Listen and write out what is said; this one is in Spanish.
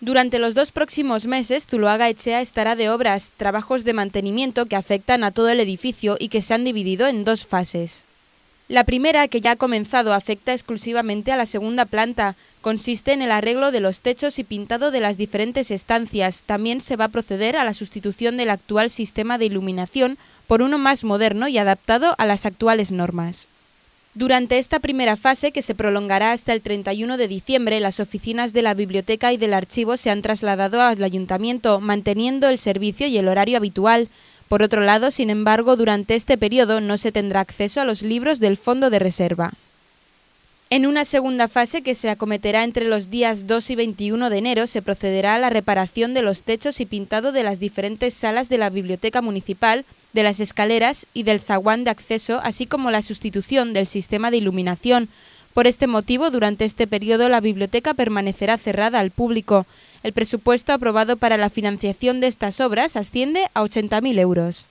Durante los dos próximos meses, Zuloaga Echea estará de obras, trabajos de mantenimiento que afectan a todo el edificio y que se han dividido en dos fases. La primera, que ya ha comenzado, afecta exclusivamente a la segunda planta. Consiste en el arreglo de los techos y pintado de las diferentes estancias. También se va a proceder a la sustitución del actual sistema de iluminación por uno más moderno y adaptado a las actuales normas. Durante esta primera fase, que se prolongará hasta el 31 de diciembre, las oficinas de la biblioteca y del archivo se han trasladado al ayuntamiento, manteniendo el servicio y el horario habitual. Por otro lado, sin embargo, durante este periodo no se tendrá acceso a los libros del fondo de reserva. En una segunda fase que se acometerá entre los días 2 y 21 de enero se procederá a la reparación de los techos y pintado de las diferentes salas de la Biblioteca Municipal, de las escaleras y del zaguán de acceso, así como la sustitución del sistema de iluminación. Por este motivo, durante este periodo la biblioteca permanecerá cerrada al público. El presupuesto aprobado para la financiación de estas obras asciende a 80.000 euros.